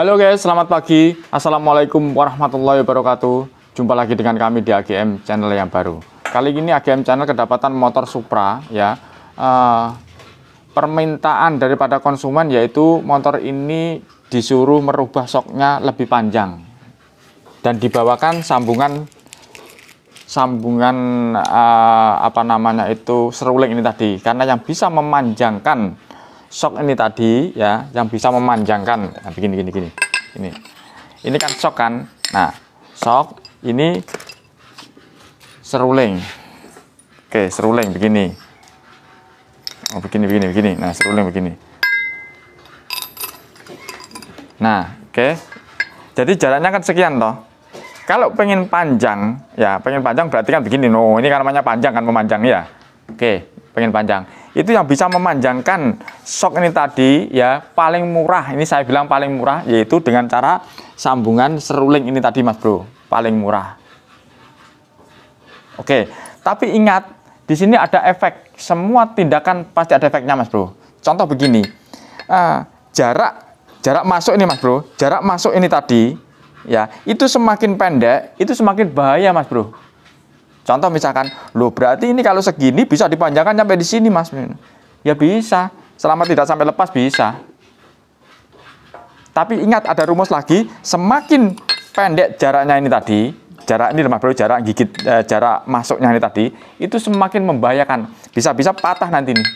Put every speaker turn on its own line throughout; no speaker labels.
Halo guys, selamat pagi. Assalamualaikum warahmatullahi wabarakatuh. Jumpa lagi dengan kami di AGM channel yang baru. Kali ini AGM channel kedapatan motor Supra ya. Uh, permintaan daripada konsumen yaitu motor ini disuruh merubah soknya lebih panjang dan dibawakan sambungan sambungan uh, apa namanya itu seruling ini tadi karena yang bisa memanjangkan shock ini tadi ya yang bisa memanjangkan nah, begini gini gini ini ini kan shock kan nah shock ini seruling oke seruling begini oh begini begini begini nah seruling begini nah oke jadi jaraknya kan sekian toh kalau pengen panjang ya pengen panjang berarti kan begini no oh, ini kan namanya panjang kan memanjang ya oke pengen panjang itu yang bisa memanjangkan sok ini tadi ya paling murah ini saya bilang paling murah yaitu dengan cara sambungan seruling ini tadi mas bro paling murah oke tapi ingat di sini ada efek semua tindakan pasti ada efeknya mas bro contoh begini uh, jarak jarak masuk ini mas bro jarak masuk ini tadi ya itu semakin pendek itu semakin bahaya mas bro contoh misalkan lo berarti ini kalau segini bisa dipanjangkan sampai di sini mas ya bisa Selama tidak sampai lepas bisa. Tapi ingat ada rumus lagi, semakin pendek jaraknya ini tadi, jarak ini lemah bro, jarak gigit eh, jarak masuknya ini tadi, itu semakin membahayakan. Bisa-bisa patah nanti nih.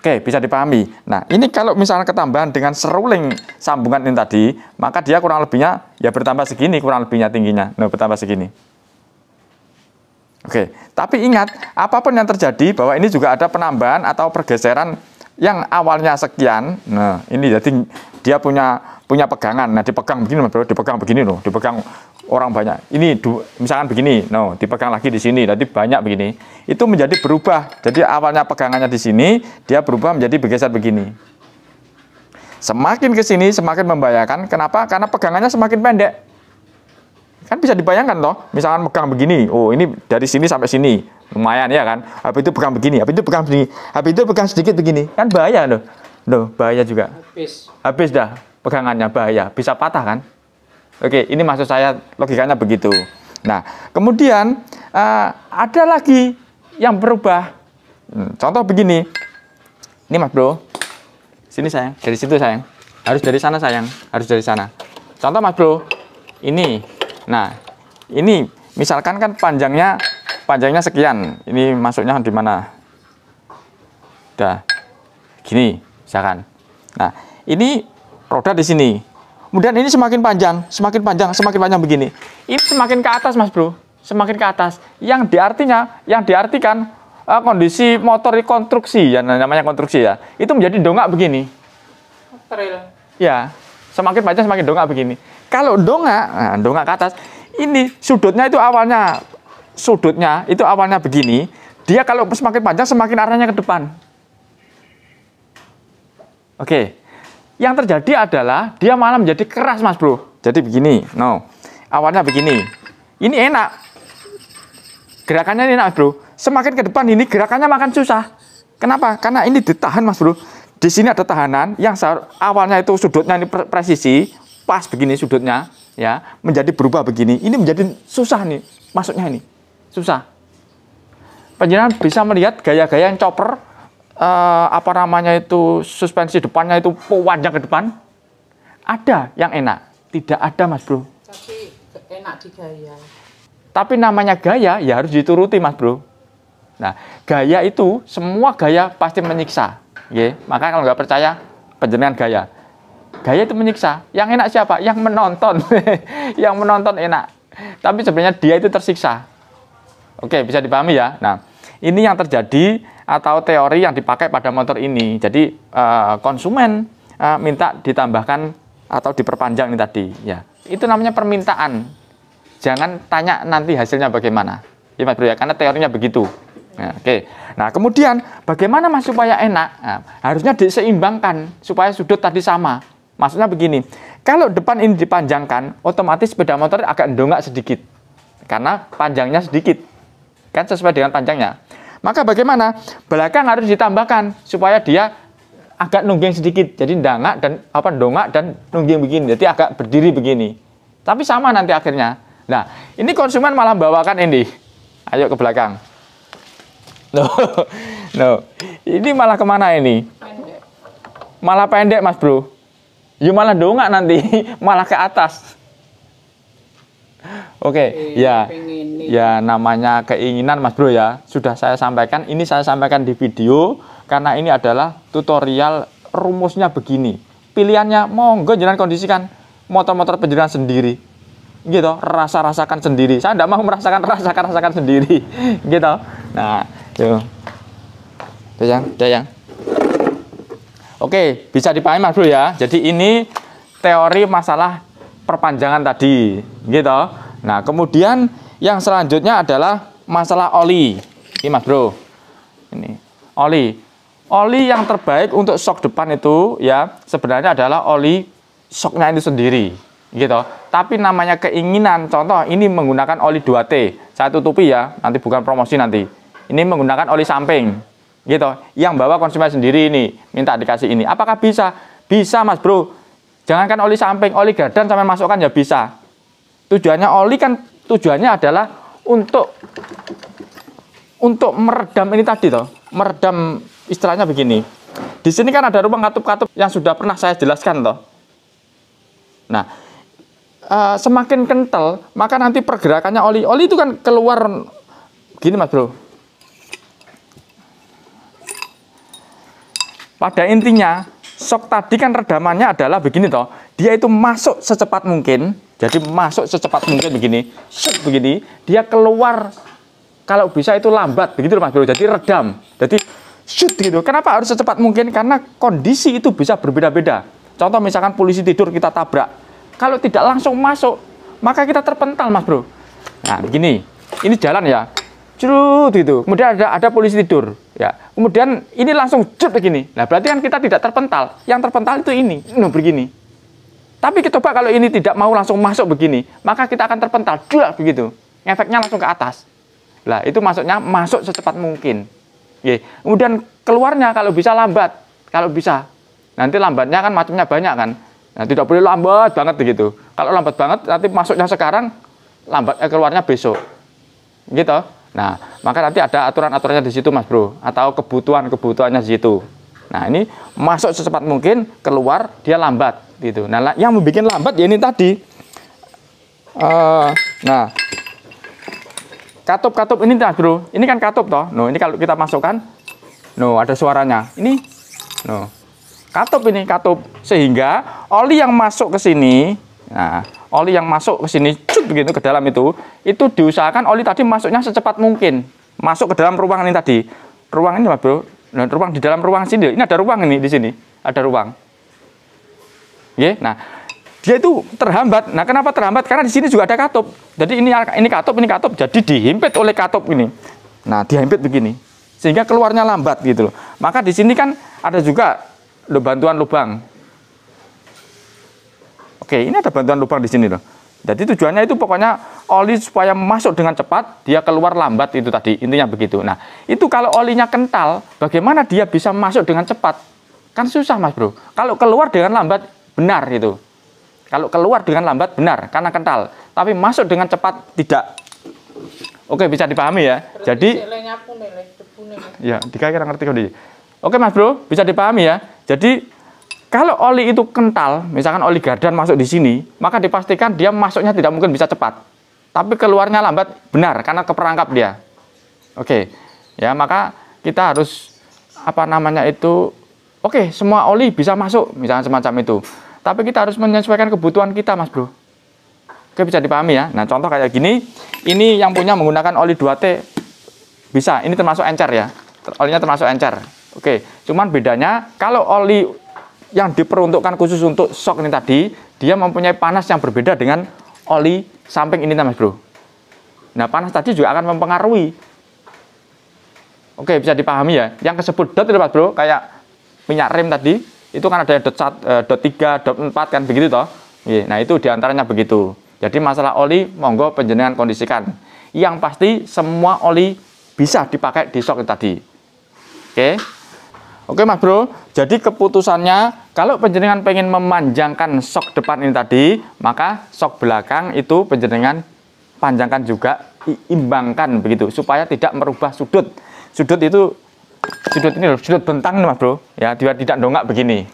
Oke, bisa dipahami. Nah, ini kalau misalnya ketambahan dengan seruling sambungan ini tadi, maka dia kurang lebihnya ya bertambah segini kurang lebihnya tingginya. Nah, bertambah segini. Oke, tapi ingat, apapun yang terjadi bahwa ini juga ada penambahan atau pergeseran yang awalnya sekian. Nah, ini jadi dia punya punya pegangan. Nah, dipegang begini, bro, dipegang begini loh, dipegang orang banyak. Ini misalkan begini, no, dipegang lagi di sini, jadi banyak begini. Itu menjadi berubah. Jadi awalnya pegangannya di sini, dia berubah menjadi bergeser begini. Semakin ke sini, semakin membahayakan. Kenapa? Karena pegangannya semakin pendek. Kan bisa dibayangkan toh, misalkan pegang begini, oh ini dari sini sampai sini, lumayan ya kan. Habis itu pegang begini, habis itu pegang begini, habis itu pegang sedikit begini, kan bahaya loh. Loh, bahaya juga. Habis. Habis dah pegangannya bahaya, bisa patah kan? Oke, ini maksud saya logikanya begitu. Nah, kemudian uh, ada lagi yang berubah. Hmm, contoh begini. Ini Mas Bro. Sini sayang, dari situ sayang. Harus dari sana sayang, harus dari sana. Contoh Mas Bro. Ini Nah, ini misalkan kan panjangnya panjangnya sekian. Ini masuknya di mana? Dah. Gini, misalkan. Nah, ini roda di sini. Kemudian ini semakin panjang, semakin panjang, semakin panjang begini. Ini semakin ke atas, Mas Bro. Semakin ke atas. Yang diartinya, yang diartikan uh, kondisi motor konstruksi ya nah, namanya konstruksi ya. Itu menjadi dongak begini. Trail. Ya, semakin panjang semakin dongak begini. Kalau dongak, nah, dongak ke atas, ini sudutnya itu awalnya sudutnya itu awalnya begini, dia kalau semakin panjang semakin arahnya ke depan. Oke. Yang terjadi adalah dia malah menjadi keras, Mas Bro. Jadi begini, no. Awalnya begini. Ini enak. Gerakannya ini enak, Bro. Semakin ke depan ini gerakannya makan susah. Kenapa? Karena ini ditahan, Mas Bro. Di sini ada tahanan yang awalnya itu sudutnya ini presisi, pas begini sudutnya ya menjadi berubah begini ini menjadi susah nih masuknya ini susah Penjelasan bisa melihat gaya-gaya yang chopper eh, apa namanya itu suspensi depannya itu panjang ke depan ada yang enak tidak ada mas bro tapi enak di gaya tapi namanya gaya ya harus dituruti mas bro nah gaya itu semua gaya pasti menyiksa ya maka kalau nggak percaya penjelasan gaya gaya itu menyiksa. Yang enak siapa? Yang menonton. yang menonton enak. Tapi sebenarnya dia itu tersiksa. Oke, bisa dipahami ya. Nah, ini yang terjadi atau teori yang dipakai pada motor ini. Jadi uh, konsumen uh, minta ditambahkan atau diperpanjang ini tadi. Ya, itu namanya permintaan. Jangan tanya nanti hasilnya bagaimana. Ya Mas Bro ya, karena teorinya begitu. Nah, Oke. Nah, kemudian bagaimana Mas supaya enak? Nah, harusnya diseimbangkan supaya sudut tadi sama. Maksudnya begini, kalau depan ini dipanjangkan, otomatis sepeda motor agak dongak sedikit. Karena panjangnya sedikit. Kan sesuai dengan panjangnya. Maka bagaimana? Belakang harus ditambahkan supaya dia agak nungging sedikit. Jadi ndangak dan apa ndongak dan nungging begini. Jadi agak berdiri begini. Tapi sama nanti akhirnya. Nah, ini konsumen malah bawakan ini. Ayo ke belakang. No, no. Ini malah kemana ini? Malah pendek, Mas Bro. Ya malah dongak nanti, malah ke atas. Oke, okay, ya, ya namanya keinginan Mas Bro ya. Sudah saya sampaikan, ini saya sampaikan di video karena ini adalah tutorial rumusnya begini. Pilihannya monggo jangan kondisikan motor-motor penjalan sendiri gitu rasa rasakan sendiri saya tidak mau merasakan rasakan rasakan sendiri gitu nah yuk itu dayang itu Oke, bisa dipahami Mas Bro ya. Jadi ini teori masalah perpanjangan tadi, gitu. Nah, kemudian yang selanjutnya adalah masalah oli. Ini Mas Bro. Ini oli. Oli yang terbaik untuk shock depan itu ya sebenarnya adalah oli shocknya itu sendiri, gitu. Tapi namanya keinginan, contoh ini menggunakan oli 2T. Saya tutupi ya, nanti bukan promosi nanti. Ini menggunakan oli samping gitu yang bawa konsumen sendiri ini minta dikasih ini apakah bisa bisa mas bro jangankan oli samping oli gardan sampai masukkan ya bisa tujuannya oli kan tujuannya adalah untuk untuk meredam ini tadi toh meredam istilahnya begini di sini kan ada ruang katup-katup yang sudah pernah saya jelaskan toh nah uh, semakin kental maka nanti pergerakannya oli oli itu kan keluar gini mas bro Pada intinya, shock tadi kan redamannya adalah begini toh. Dia itu masuk secepat mungkin. Jadi masuk secepat mungkin begini. shock begini. Dia keluar kalau bisa itu lambat. Begitu Mas Bro. Jadi redam. Jadi shoot gitu. Kenapa harus secepat mungkin? Karena kondisi itu bisa berbeda-beda. Contoh misalkan polisi tidur kita tabrak. Kalau tidak langsung masuk, maka kita terpental Mas Bro. Nah, begini. Ini jalan ya cerut gitu. Kemudian ada ada polisi tidur, ya. Kemudian ini langsung cerut begini. Nah, berarti kan kita tidak terpental. Yang terpental itu ini, nah begini. Tapi kita coba kalau ini tidak mau langsung masuk begini, maka kita akan terpental, dua begitu. Efeknya langsung ke atas. Lah, itu maksudnya masuk secepat mungkin. Oke. Kemudian keluarnya kalau bisa lambat, kalau bisa. Nanti lambatnya kan macamnya banyak kan. Nah, tidak boleh lambat banget begitu. Kalau lambat banget nanti masuknya sekarang, lambat eh, keluarnya besok. Gitu. Nah, maka nanti ada aturan-aturannya di situ, Mas Bro, atau kebutuhan-kebutuhannya di situ. Nah, ini masuk secepat mungkin, keluar dia lambat gitu. Nah, yang membuat lambat ya ini tadi. Uh, nah, katup-katup ini Mas Bro. Ini kan katup toh. No, ini kalau kita masukkan no ada suaranya. Ini no. Katup ini katup sehingga oli yang masuk ke sini nah oli yang masuk ke sini cut begitu ke dalam itu itu diusahakan oli tadi masuknya secepat mungkin masuk ke dalam ruangan ini tadi ruang ini bro nah, ruang di dalam ruang sini ini ada ruang ini di sini ada ruang Oke, nah dia itu terhambat. Nah, kenapa terhambat? Karena di sini juga ada katup. Jadi ini ini katup, ini katup. Jadi dihimpit oleh katup ini. Nah, dihimpit begini. Sehingga keluarnya lambat gitu loh. Maka di sini kan ada juga bantuan lubang Oke, ini ada bantuan lubang di sini loh. Jadi tujuannya itu pokoknya oli supaya masuk dengan cepat, dia keluar lambat itu tadi, intinya begitu. Nah, itu kalau olinya kental, bagaimana dia bisa masuk dengan cepat? Kan susah mas bro. Kalau keluar dengan lambat, benar itu. Kalau keluar dengan lambat, benar, karena kental. Tapi masuk dengan cepat, tidak. Oke, bisa dipahami ya. Jadi, ya, dikira ngerti kondisi. Oke mas bro, bisa dipahami ya. Jadi, kalau oli itu kental, misalkan oli gardan masuk di sini, maka dipastikan dia masuknya tidak mungkin bisa cepat. Tapi keluarnya lambat, benar karena keperangkap dia. Oke. Ya, maka kita harus apa namanya itu oke, semua oli bisa masuk, misalkan semacam itu. Tapi kita harus menyesuaikan kebutuhan kita, Mas Bro. Oke, bisa dipahami ya. Nah, contoh kayak gini, ini yang punya menggunakan oli 2T bisa, ini termasuk encer ya. Olinya termasuk encer. Oke, cuman bedanya kalau oli yang diperuntukkan khusus untuk shock ini tadi, dia mempunyai panas yang berbeda dengan oli samping ini Mas Bro. Nah, panas tadi juga akan mempengaruhi. Oke, bisa dipahami ya. Yang tersebut dot itu Mas Bro, kayak minyak rem tadi, itu kan ada dot, sat, eh, dot 3, dot 4 kan begitu toh. Iya, nah, itu diantaranya begitu. Jadi masalah oli monggo penjenengan kondisikan. Yang pasti semua oli bisa dipakai di shock tadi. Oke. Okay? Oke Mas Bro, jadi keputusannya kalau penjenengan pengen memanjangkan sok depan ini tadi, maka sok belakang itu penjenengan panjangkan juga imbangkan begitu supaya tidak merubah sudut. Sudut itu sudut ini loh, sudut bentang nih Mas Bro. Ya, dia tidak dongak begini.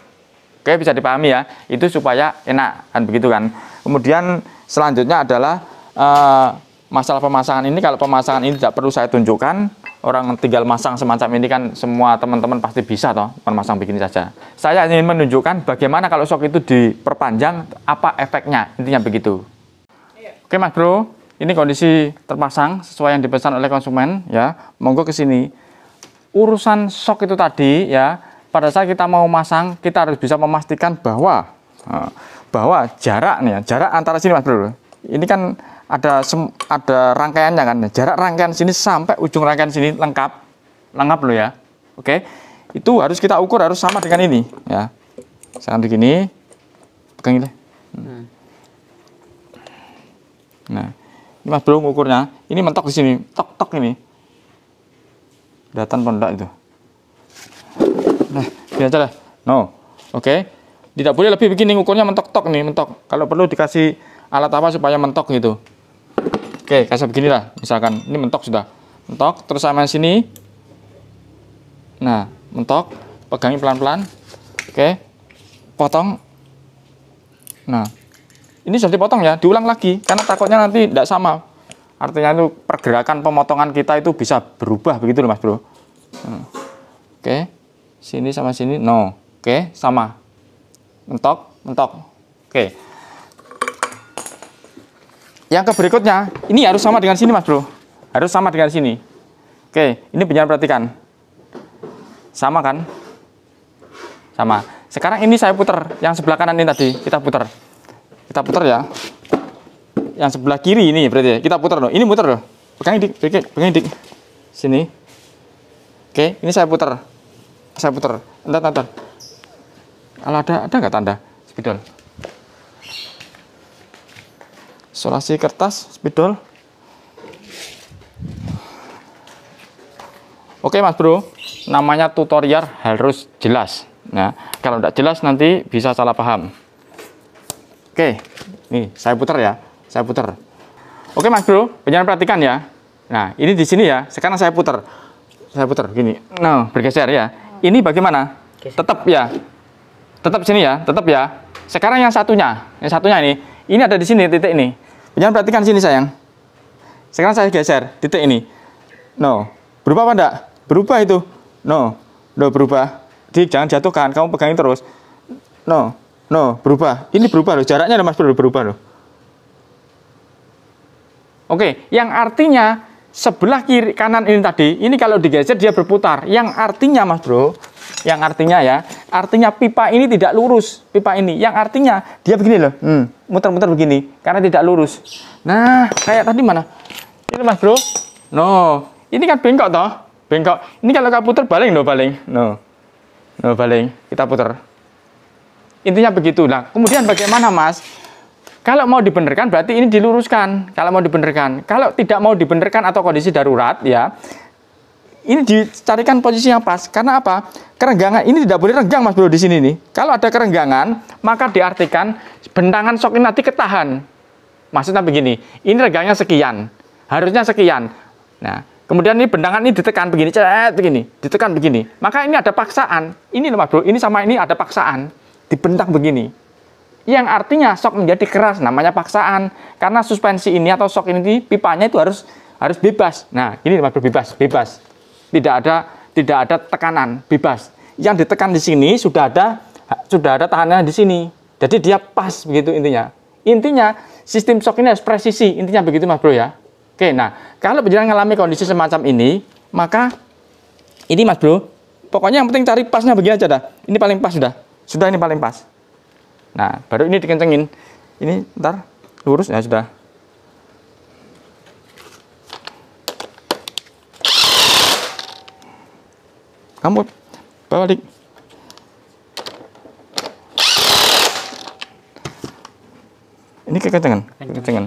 Oke, bisa dipahami ya. Itu supaya enak kan begitu kan. Kemudian selanjutnya adalah uh, masalah pemasangan ini kalau pemasangan ini tidak perlu saya tunjukkan orang tinggal masang semacam ini kan semua teman-teman pasti bisa toh memasang begini saja. Saya ingin menunjukkan bagaimana kalau sok itu diperpanjang apa efeknya intinya begitu. Iya. Oke Mas Bro, ini kondisi terpasang sesuai yang dipesan oleh konsumen ya. Monggo ke sini. Urusan sok itu tadi ya, pada saat kita mau masang kita harus bisa memastikan bahwa eh, bahwa jarak nih ya, jarak antara sini Mas Bro ini kan ada sem, ada rangkaiannya kan. Nah, jarak rangkaian sini sampai ujung rangkaian sini lengkap. Lengkap loh ya. Oke. Itu harus kita ukur harus sama dengan ini ya. Misalkan begini. Pegang ini. Hmm. Nah, ini Mas belum ukurnya. Ini mentok di sini. Tok tok ini. datang pondok itu. Nah, biar aja lah. No. Oke. Okay. Tidak boleh lebih begini ukurnya mentok tok nih, mentok. Kalau perlu dikasih alat apa supaya mentok gitu oke kasih beginilah misalkan ini mentok sudah mentok terus sama sini nah mentok pegangi pelan-pelan oke potong nah ini sudah dipotong ya diulang lagi karena takutnya nanti tidak sama artinya itu pergerakan pemotongan kita itu bisa berubah begitu loh mas bro nah, oke sini sama sini no oke sama mentok mentok oke yang ke berikutnya, ini harus sama dengan sini mas bro. Harus sama dengan sini. Oke, ini benar perhatikan. Sama kan? Sama. Sekarang ini saya putar, yang sebelah kanan ini tadi, kita putar. Kita putar ya. Yang sebelah kiri ini berarti, ya, kita putar loh. Ini muter loh. Pegang dik, pegang dik. Sini. Oke, ini saya putar. Saya putar. Entar, entar. Kalau ada, ada nggak tanda? Spidol isolasi kertas spidol Oke Mas Bro, namanya tutorial harus jelas. Nah, kalau tidak jelas nanti bisa salah paham. Oke, nih saya putar ya, saya putar. Oke Mas Bro, penjelasan perhatikan ya. Nah, ini di sini ya. Sekarang saya putar, saya putar gini. Nah, bergeser ya. Ini bagaimana? Tetap ya, tetap sini ya, tetap ya. Sekarang yang satunya, yang satunya ini, ini ada di sini titik ini. Jangan perhatikan sini sayang. Sekarang saya geser titik ini. No. Berubah apa enggak? Berubah itu. No. No berubah. Jadi jangan jatuhkan. Kamu pegangin terus. No. No, berubah. Ini berubah loh. Jaraknya Mas Bro berubah loh. Oke, yang artinya sebelah kiri kanan ini tadi, ini kalau digeser dia berputar. Yang artinya Mas Bro, yang artinya ya, artinya pipa ini tidak lurus, pipa ini. Yang artinya dia begini loh, muter hmm, muter-muter begini, karena tidak lurus. Nah, kayak tadi mana? Ini mas bro, no, ini kan bengkok toh, bengkok. Ini kalau kita putar baling loh, baling, no, no baling, kita putar. Intinya begitu. lah. kemudian bagaimana mas? Kalau mau dibenerkan, berarti ini diluruskan. Kalau mau dibenerkan. kalau tidak mau dibenerkan atau kondisi darurat ya, ini dicarikan posisi yang pas. Karena apa? Kerenggangan ini tidak boleh renggang Mas Bro di sini nih. Kalau ada kerenggangan, maka diartikan bentangan sok ini nanti ketahan. Maksudnya begini, ini regangnya sekian, harusnya sekian. Nah, kemudian ini bentangan ini ditekan begini, cet begini, ditekan begini. Maka ini ada paksaan. Ini Mas Bro, ini sama ini ada paksaan. Dibentang begini. Yang artinya sok menjadi keras namanya paksaan. Karena suspensi ini atau sok ini pipanya itu harus harus bebas. Nah, ini Mas Bro bebas, bebas. Tidak ada tidak ada tekanan, bebas. Yang ditekan di sini sudah ada sudah ada tahanan di sini. Jadi dia pas begitu intinya. Intinya sistem shock ini harus presisi, intinya begitu Mas Bro ya. Oke, nah kalau berjalan mengalami kondisi semacam ini, maka ini Mas Bro, pokoknya yang penting cari pasnya begini aja dah. Ini paling pas sudah. Sudah ini paling pas. Nah, baru ini dikencengin. Ini ntar lurus ya sudah. kamu balik ini kekencangan kekencangan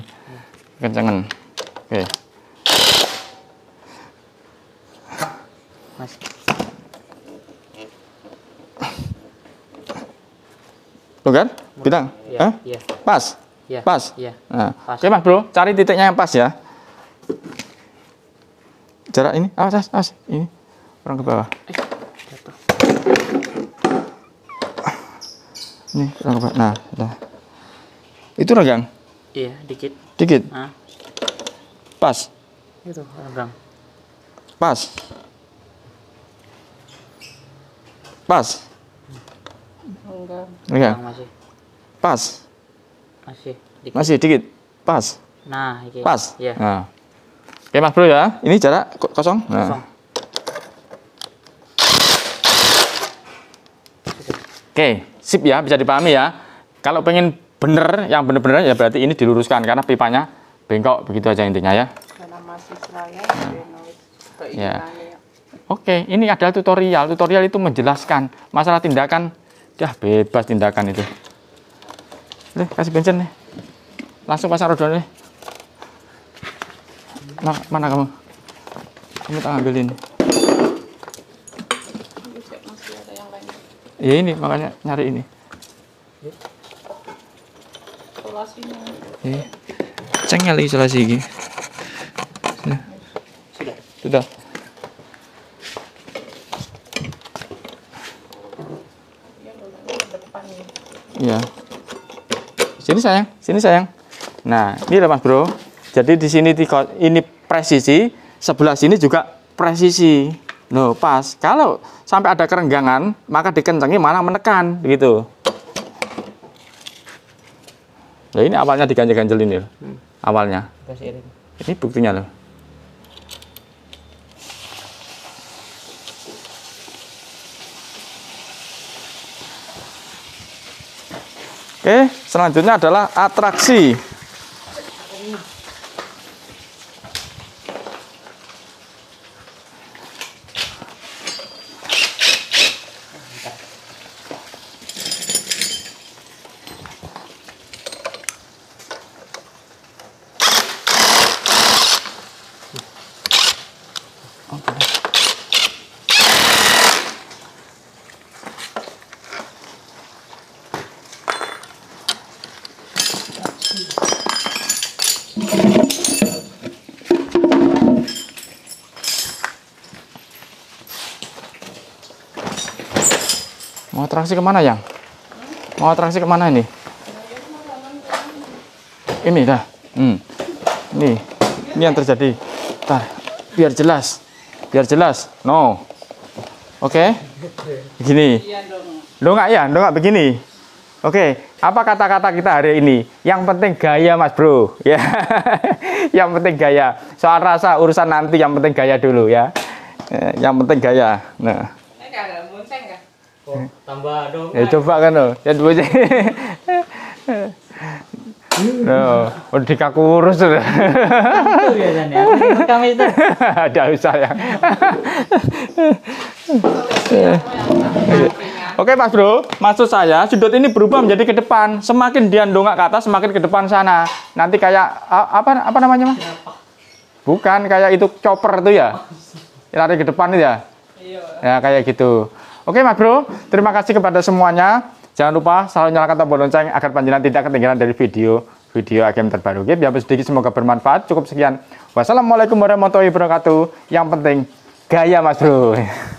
kekencangan oke okay. tuh kan bidang ya, eh? ya. pas ya, pas, ya. Nah. pas. oke mas bro cari titiknya yang pas ya jarak ini awas awas, awas. ini orang ke bawah eh. Nih, oh, tangkap. Nah, Itu ragang? Iya, dikit. Dikit. nah. Pas. Itu ragang. Pas. Pas. Enggak. Enggak. Masih. Pas. Masih. Dikit. Masih dikit. Pas.
Nah, okay. Pas. Iya. Nah.
Oke, Mas Bro ya. Ini jarak kosong. Nah. Kosong. Oke. Okay sip ya, bisa dipahami ya. Kalau pengen bener, yang bener-bener ya berarti ini diluruskan karena pipanya bengkok begitu aja intinya ya. Karena ya, ya. ya. Oke, ini adalah tutorial. Tutorial itu menjelaskan masalah tindakan. Ya bebas tindakan itu. Nih, kasih bensin nih. Langsung pasang roda nih. Nah, mana kamu? Kamu tak ambilin. ya ini makanya nyari ini isolasinya iya. ya. isolasi ini sudah sudah ya sini sayang sini sayang nah ini lah mas bro jadi di sini ini presisi sebelah sini juga presisi No, pas. Kalau sampai ada kerenggangan, maka dikencengi malah menekan gitu. Nah, ini awalnya diganjel-ganjel ini. Hmm. Awalnya. Ini buktinya loh. Oke, selanjutnya adalah atraksi. atraksi kemana yang? Mau atraksi kemana ini? Ini dah. Hmm. Ini. Ini yang terjadi. Bentar. Biar jelas. Biar jelas. No. Oke. Okay. Begini. Dongak ya, dongak begini. Oke, okay. apa kata-kata kita hari ini? Yang penting gaya, Mas Bro. Ya. yang penting gaya. Soal rasa urusan nanti yang penting gaya dulu ya. Eh, yang penting gaya. Nah. Hmm. tambah dong. Ya coba kan lo. Oh. Ya dua aja. No, udah dikaku urus sudah. Biasanya, kami ya? itu. Ada usah ya. Oke Mas Bro, maksud saya sudut ini berubah menjadi ke depan. Semakin dia dongak ke atas, semakin ke depan sana. Nanti kayak apa apa namanya Mas? Bukan kayak itu chopper itu ya. Lari ke depan itu ya. Iya. Ya kayak gitu. Oke, Mas Bro, terima kasih kepada semuanya. Jangan lupa selalu nyalakan tombol lonceng agar panjenengan tidak ketinggalan dari video-video game terbaru. Oke, biar sedikit semoga bermanfaat. Cukup sekian. Wassalamualaikum warahmatullahi wabarakatuh. Yang penting gaya, Mas Bro.